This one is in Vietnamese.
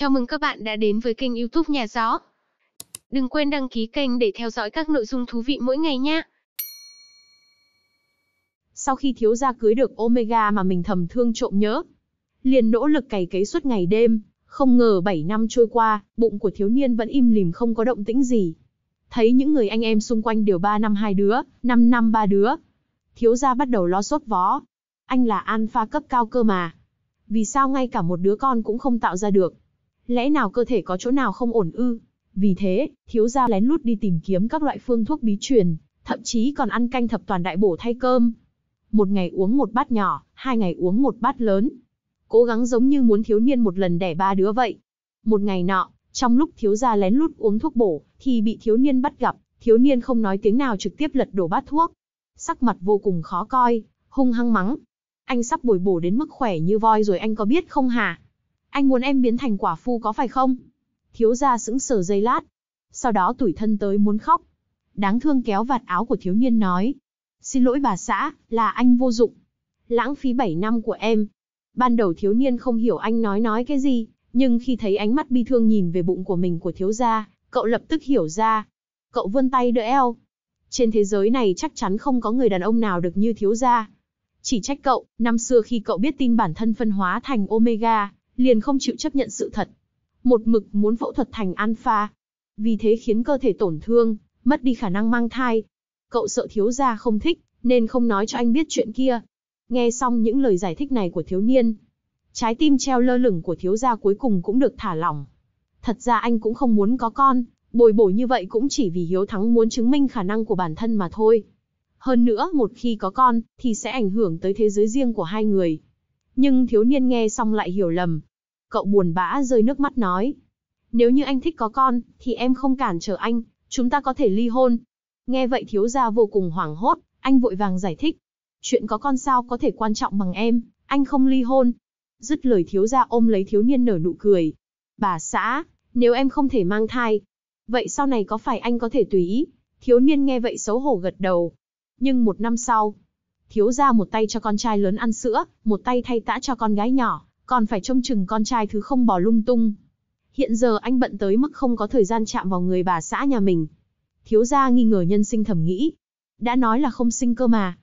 Chào mừng các bạn đã đến với kênh youtube Nhà Gió. Đừng quên đăng ký kênh để theo dõi các nội dung thú vị mỗi ngày nhé. Sau khi thiếu gia cưới được Omega mà mình thầm thương trộm nhớ, liền nỗ lực cày cấy suốt ngày đêm, không ngờ 7 năm trôi qua, bụng của thiếu niên vẫn im lìm không có động tĩnh gì. Thấy những người anh em xung quanh đều 3 năm hai đứa, 5 năm ba đứa. Thiếu gia bắt đầu lo sốt vó. Anh là alpha cấp cao cơ mà. Vì sao ngay cả một đứa con cũng không tạo ra được? Lẽ nào cơ thể có chỗ nào không ổn ư? Vì thế, thiếu gia lén lút đi tìm kiếm các loại phương thuốc bí truyền, thậm chí còn ăn canh thập toàn đại bổ thay cơm. Một ngày uống một bát nhỏ, hai ngày uống một bát lớn. Cố gắng giống như muốn thiếu niên một lần đẻ ba đứa vậy. Một ngày nọ, trong lúc thiếu gia lén lút uống thuốc bổ, thì bị thiếu niên bắt gặp, thiếu niên không nói tiếng nào trực tiếp lật đổ bát thuốc. Sắc mặt vô cùng khó coi, hung hăng mắng. Anh sắp bồi bổ đến mức khỏe như voi rồi anh có biết không hả? Anh muốn em biến thành quả phu có phải không? Thiếu gia sững sờ giây lát. Sau đó tủi thân tới muốn khóc. Đáng thương kéo vạt áo của thiếu niên nói. Xin lỗi bà xã, là anh vô dụng. Lãng phí 7 năm của em. Ban đầu thiếu niên không hiểu anh nói nói cái gì, nhưng khi thấy ánh mắt bi thương nhìn về bụng của mình của thiếu gia, cậu lập tức hiểu ra. Cậu vươn tay đỡ eo. Trên thế giới này chắc chắn không có người đàn ông nào được như thiếu gia. Chỉ trách cậu, năm xưa khi cậu biết tin bản thân phân hóa thành Omega, liền không chịu chấp nhận sự thật. Một mực muốn phẫu thuật thành alpha. Vì thế khiến cơ thể tổn thương, mất đi khả năng mang thai. Cậu sợ thiếu gia không thích, nên không nói cho anh biết chuyện kia. Nghe xong những lời giải thích này của thiếu niên, trái tim treo lơ lửng của thiếu gia cuối cùng cũng được thả lỏng. Thật ra anh cũng không muốn có con, bồi bổ như vậy cũng chỉ vì Hiếu Thắng muốn chứng minh khả năng của bản thân mà thôi. Hơn nữa, một khi có con, thì sẽ ảnh hưởng tới thế giới riêng của hai người. Nhưng thiếu niên nghe xong lại hiểu lầm, cậu buồn bã rơi nước mắt nói. Nếu như anh thích có con, thì em không cản trở anh, chúng ta có thể ly hôn. Nghe vậy thiếu gia vô cùng hoảng hốt, anh vội vàng giải thích. Chuyện có con sao có thể quan trọng bằng em, anh không ly hôn. Dứt lời thiếu gia ôm lấy thiếu niên nở nụ cười. Bà xã, nếu em không thể mang thai, vậy sau này có phải anh có thể tùy ý? Thiếu niên nghe vậy xấu hổ gật đầu. Nhưng một năm sau, thiếu gia một tay cho con trai lớn ăn sữa, một tay thay tã cho con gái nhỏ, còn phải trông chừng con trai thứ không bỏ lung tung. Hiện giờ anh bận tới mức không có thời gian chạm vào người bà xã nhà mình. Thiếu gia nghi ngờ nhân sinh thầm nghĩ. Đã nói là không sinh cơ mà,